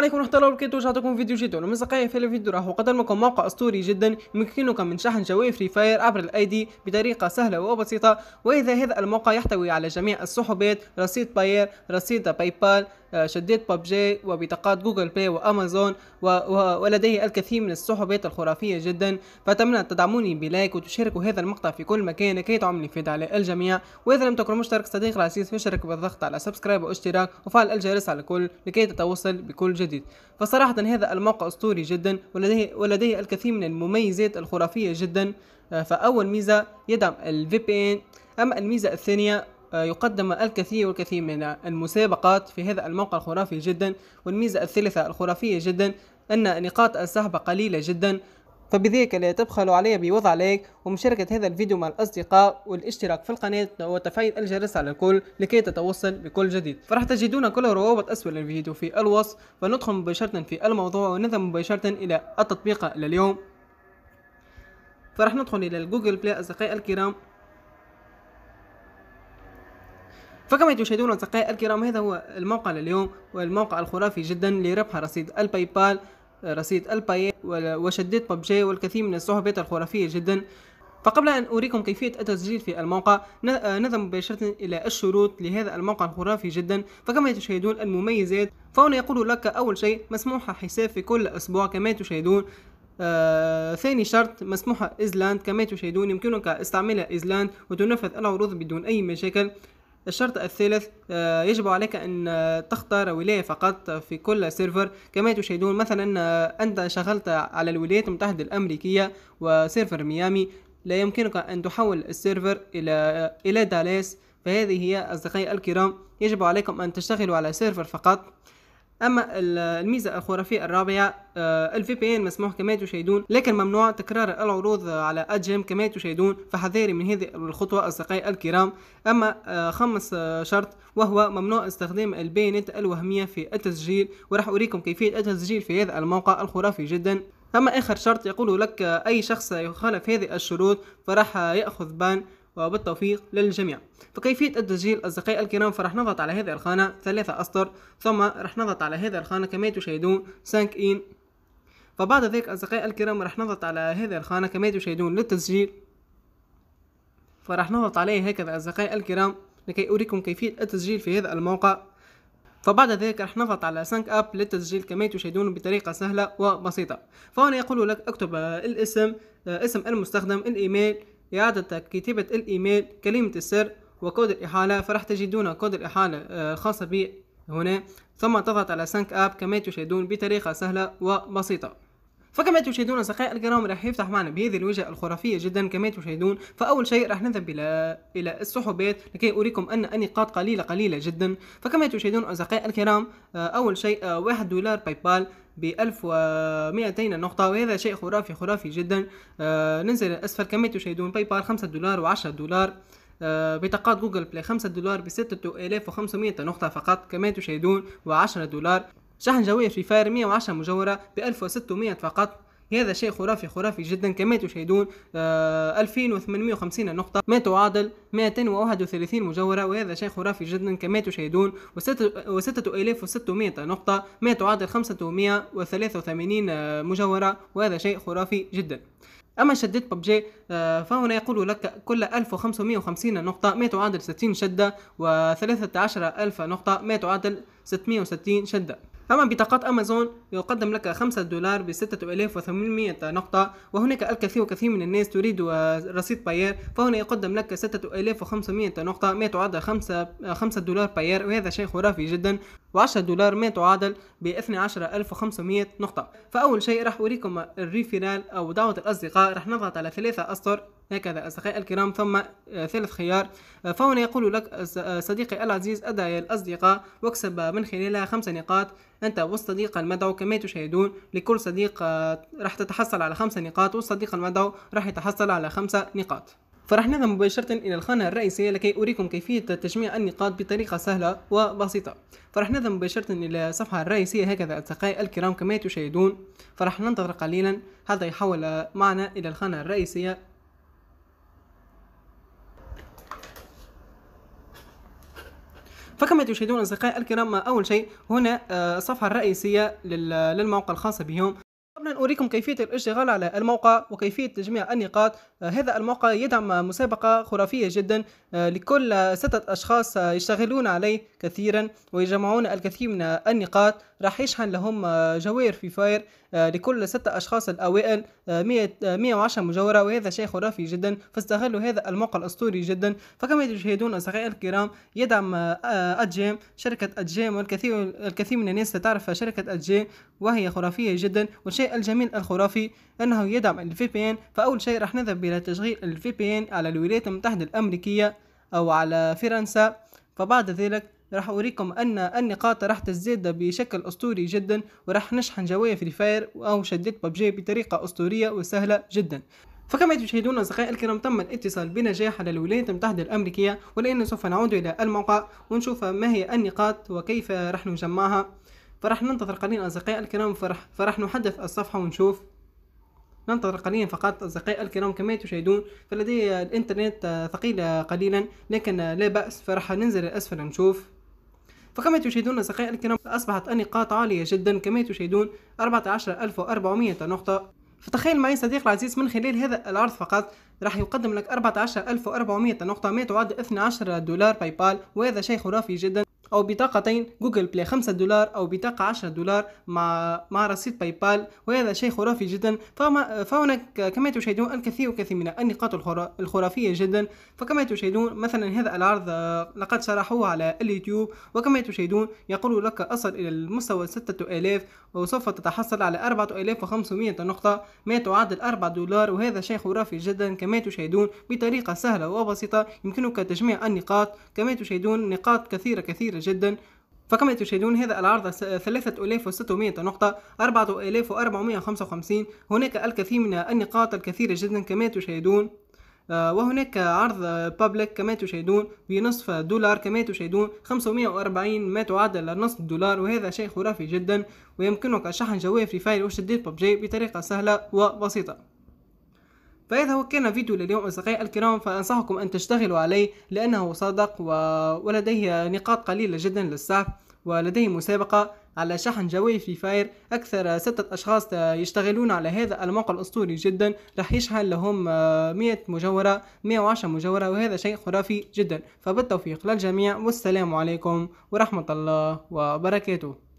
عليكم ورحمه الله وبركاته رجعت فيديو جديد مزقايا في هذا الفيديو راح قدامكم موقع اسطوري جدا يمكنكم من شحن جوائز فري فاير عبر الاي دي بطريقه سهله وبسيطه واذا هذا الموقع يحتوي على جميع السحوبات رصيد باير رصيد باي بال آه، شديت ببجي وبطاقات جوجل بلاي وامازون ولديه الكثير من السحبات الخرافية جدا فاتمنى تدعموني بلايك وتشاركوا هذا المقطع في كل مكان لكي تعمل فيد على الجميع واذا لم تكن مشترك صديق العزيز فاشترك بالضغط على سبسكرايب واشتراك وفعل الجرس على الكل لكي تتوصل بكل جديد فصراحة هذا الموقع اسطوري جدا ولديه ولديه الكثير من المميزات الخرافية جدا آه، فاول ميزة يدعم الفي بي ان اما الميزة الثانية آه، يقدم الكثير والكثير من المسابقات في هذا الموقع الخرافي جدا والميزة الثالثة الخرافية جدا أن نقاط السحب قليلة جدا فبذلك لا تبخلوا علي بوضع لايك ومشاركة هذا الفيديو مع الأصدقاء والاشتراك في القناة وتفعيل الجرس على الكل لكي تتوصل بكل جديد فرح تجدون كل الروابط أسفل الفيديو في الوصف فندخل مباشرة في الموضوع ونذهب مباشرة إلى التطبيق لليوم فرح ندخل إلى الجوجل بلاي أصدقائي الكرام فكما تشاهدون أصدقائي الكرام هذا هو الموقع لليوم والموقع الخرافي جدا لربح رصيد البايبال رصيد الباي وشدات ببجي والكثير من الصحبات الخرافية جدا فقبل أن أريكم كيفية التسجيل في الموقع نذهب مباشرة إلى الشروط لهذا الموقع الخرافي جدا فكما تشاهدون المميزات فهنا يقول لك أول شيء مسموح حساب في كل أسبوع كما تشاهدون آه، ثاني شرط مسموحة إيزلاند كما تشاهدون يمكنك استعمال إيزلاند وتنفذ العروض بدون أي مشاكل الشرط الثالث آه، يجب عليك أن آه، تختار ولاية فقط في كل سيرفر كما تشاهدون مثلا آه، أنت شغلت على الولايات المتحدة الأمريكية وسيرفر ميامي لا يمكنك أن تحول السيرفر إلى إلى دالاس فهذه هي أصدقائي الكرام يجب عليكم أن تشتغلوا على سيرفر فقط اما الميزه الخرافيه الرابعه الفي بي ان مسموح كما تشاهدون لكن ممنوع تكرار العروض على اجهم كما تشاهدون فحذاري من هذه الخطوه اصدقائي الكرام اما آه، خمس آه، شرط وهو ممنوع استخدام البيانات الوهميه في التسجيل وراح اوريكم كيفيه التسجيل في هذا الموقع الخرافي جدا اما اخر شرط يقول لك آه، اي شخص يخالف هذه الشروط فراح ياخذ بان وبالتوفيق للجميع فكيفية التسجيل أصدقائي الكرام فرح نضغط على هذه الخانة ثلاثة أسطر ثم رح نضغط على هذه الخانة كما تشاهدون سانك إن فبعد ذلك أصدقائي الكرام رح نضغط على هذه الخانة كما تشاهدون للتسجيل فرح نضغط عليه هكذا أصدقائي الكرام لكي أريكم كيفية التسجيل في هذا الموقع فبعد ذلك رح نضغط على سانك اب للتسجيل كما تشاهدون بطريقة سهلة وبسيطة فهنا يقول لك اكتب الاسم آه، اسم المستخدم الايميل إعادة كتابة الإيميل كلمة السر وكود الإحالة فرح تجدون كود الإحالة الخاصة آه، بي هنا ثم تضغط على سانك أب كما تشاهدون بطريقة سهلة وبسيطة فكما تشاهدون اصدقائي الكرام راح يفتح معنا بهذه الوجهه الخرافيه جدا كما تشاهدون فاول شيء راح نذهب الى الى السحوبات لكي اريكم ان النقاط قليله قليله جدا فكما تشاهدون اصدقائي الكرام آه، اول شيء 1 آه، دولار باي بال ب 1200 نقطة وهذا شيء خرافي خرافي جدا آه، ننزل أسفل كما تشاهدون باي بال 5 دولار و10 دولار بطاقات جوجل بلاي 5 دولار ب 6500 نقطة فقط كما تشاهدون و10 دولار شحن جوية في فاير 110 مجوهرة ب 1600 فقط هذا شيء خرافي خرافي جدا كما تشاهدون آه 2850 نقطة ما تعادل 231 مجوهرة وهذا شيء خرافي جدا كما تشاهدون و6600 نقطة ما تعادل 583 آه مجوهرة وهذا شيء خرافي جدا اما شدت ببجي آه، فهنا يقول لك كل 1550 نقطة ما تعادل 60 شدة و13000 نقطة ما تعادل 660 شدة أما بطاقات أمازون يقدم لك 5 دولار ب 6800 نقطة وهناك الكثير والكثير من الناس تريد آه، رصيد باير فهنا يقدم لك 6500 نقطة ما تعادل 5 5 دولار باير وهذا شيء خرافي جدا و10 دولار ما تعادل ب 12500 نقطة فأول شيء راح أوريكم الريفيرال أو دعوة الأصدقاء راح نضغط على ثلاثة أسطر هكذا أصدقائي الكرام ثم آه، ثالث خيار آه، فهنا يقول لك آه، صديقي العزيز أدعي الأصدقاء واكسب من خلالها خمس نقاط أنت والصديق المدعو كما تشاهدون لكل صديق راح تتحصل على خمس نقاط والصديق المدعو راح يتحصل على خمسة نقاط فراح نذهب مباشرة إلى الخانة الرئيسية لكي أريكم كيفية تجميع النقاط بطريقة سهلة وبسيطة فراح نذهب مباشرة إلى الصفحة الرئيسية هكذا أصدقائي الكرام كما تشاهدون فراح ننتظر قليلا هذا يحول معنا إلى الخانة الرئيسية فكما تشاهدون أصدقائي الكرام أول شيء هنا الصفحة آه، الرئيسية للموقع الخاصة بهم قبل أن أريكم كيفية الاشتغال على الموقع وكيفية تجميع النقاط آه، هذا الموقع يدعم مسابقة خرافية جدا آه، لكل ستة أشخاص آه، يشتغلون عليه كثيرا ويجمعون الكثير من النقاط راح يشحن لهم آه، جوائر في فاير آه، لكل ستة أشخاص الأوائل مئة آه، 110 مجاورة وهذا شيء خرافي جدا فاستغلوا هذا الموقع الأسطوري جدا فكما تشاهدون أصدقائي الكرام يدعم أجيم شركة أجيم والكثير الكثير من الناس تعرف شركة أجيم وهي خرافية جدا والشيء الجميل الخرافي أنه يدعم الفي بي إن فأول شيء راح نذهب إلى تشغيل الفي بي إن على الولايات المتحدة الأمريكية أو على فرنسا فبعد ذلك راح أوريكم أن النقاط راح تزداد بشكل أسطوري جدا وراح نشحن جوايا فري فاير أو شدة ببجي بطريقة أسطورية وسهلة جدا فكما تشاهدون أصدقائي الكرام تم الاتصال بنجاح على الولايات المتحدة الأمريكية ولان سوف نعود إلى الموقع ونشوف ما هي النقاط وكيف راح نجمعها فراح ننتظر قليلا أصدقائي الكرام فرح, فرح نحدث الصفحة ونشوف ننتظر قليلا فقط أصدقائي الكرام كما تشاهدون فلدي الإنترنت ثقيل قليلا لكن لا بأس فراح ننزل أسفل نشوف وكما تشاهدون أصدقائي الكرام أصبحت النقاط عالية جدا كما تشاهدون 14400 نقطة فتخيل معي صديق العزيز من خلال هذا العرض فقط راح يقدم لك 14400 نقطة ما تعد 12 دولار باي بال وهذا شيء خرافي جدا او بطاقتين جوجل بلاي 5 دولار او بطاقه 10 دولار مع مع رصيد باي بال وهذا شيء خرافي جدا فما فهناك كما تشاهدون الكثير وكثير من النقاط الخرافيه جدا فكما تشاهدون مثلا هذا العرض آه، لقد شرحوه على اليوتيوب وكما تشاهدون يقول لك اصل الى المستوى 6000 وسوف تتحصل على 4500 نقطه ما تعادل 4 دولار وهذا شيء خرافي جدا كما تشاهدون بطريقه سهله وبسيطه يمكنك تجميع النقاط كما تشاهدون نقاط كثيره كثيره جدا فكما تشاهدون هذا العرض 3600 نقطة 4455 هناك الكثير من النقاط الكثيرة جدا كما تشاهدون آه، وهناك عرض بابليك كما تشاهدون بنصف دولار كما تشاهدون 540 ما تعادل نصف دولار وهذا شيء خرافي جدا ويمكنك شحن جوال في فايل وشديد ببجي بطريقة سهلة وبسيطة فإذا هو كان فيديو لليوم أصدقائي الكرام فأنصحكم أن تشتغلوا عليه لأنه صادق و... ولديه نقاط قليلة جدا للسحب ولديه مسابقة على شحن جوي في فاير أكثر ستة أشخاص يشتغلون على هذا الموقع الأسطوري جدا راح يشحن لهم 100 آه، مئة 110 مجورة وهذا شيء خرافي جدا فبالتوفيق للجميع والسلام عليكم ورحمة الله وبركاته